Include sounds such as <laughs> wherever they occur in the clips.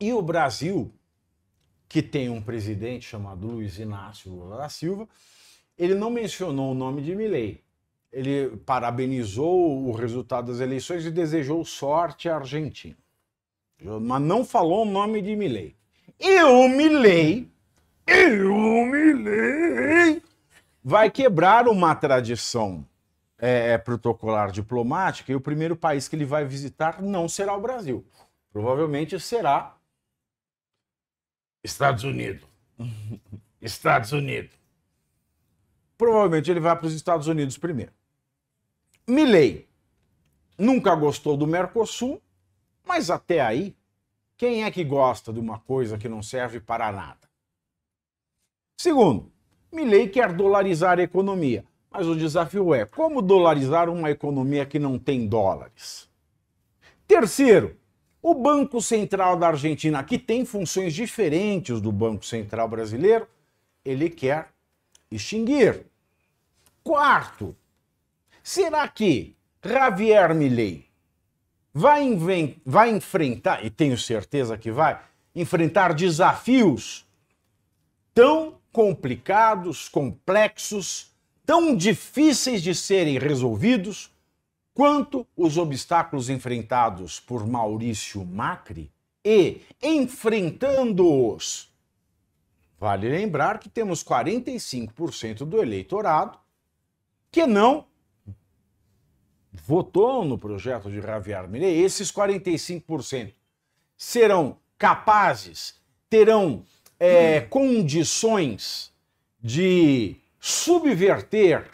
E o Brasil, que tem um presidente chamado Luiz Inácio Lula da Silva, ele não mencionou o nome de Milley. Ele parabenizou o resultado das eleições e desejou sorte à Argentina. Mas não falou o nome de Milley. Eu Milley, eu Milley, vai quebrar uma tradição é, é, protocolar diplomática e o primeiro país que ele vai visitar não será o Brasil. Provavelmente será Estados Unidos. <laughs> Estados Unidos. Provavelmente ele vai para os Estados Unidos primeiro. Milley nunca gostou do Mercosul, mas até aí, quem é que gosta de uma coisa que não serve para nada? Segundo, Milley quer dolarizar a economia, mas o desafio é como dolarizar uma economia que não tem dólares? Terceiro, o Banco Central da Argentina, que tem funções diferentes do Banco Central brasileiro, ele quer extinguir. Quarto, será que Javier Milei vai, vai enfrentar, e tenho certeza que vai, enfrentar desafios tão complicados, complexos, tão difíceis de serem resolvidos Quanto os obstáculos enfrentados por Maurício Macri e enfrentando-os. Vale lembrar que temos 45% do eleitorado que não votou no projeto de Javier Milei. Esses 45% serão capazes, terão é, condições de subverter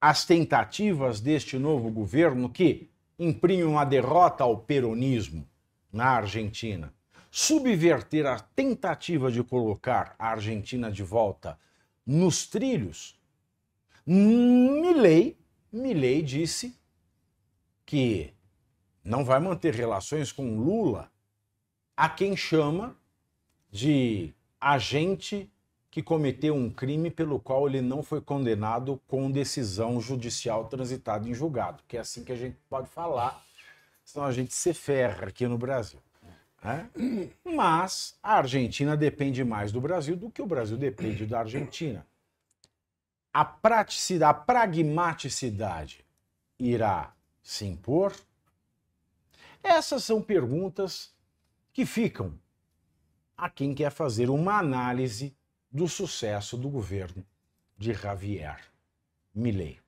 as tentativas deste novo governo que imprime uma derrota ao peronismo na Argentina, subverter a tentativa de colocar a Argentina de volta nos trilhos, Milley, Milley disse que não vai manter relações com Lula, a quem chama de agente que cometeu um crime pelo qual ele não foi condenado com decisão judicial transitada em julgado, que é assim que a gente pode falar, senão a gente se ferra aqui no Brasil. Né? Mas a Argentina depende mais do Brasil do que o Brasil depende da Argentina. A praticidade, a pragmaticidade irá se impor? Essas são perguntas que ficam a quem quer fazer uma análise do sucesso do governo de Javier Milei.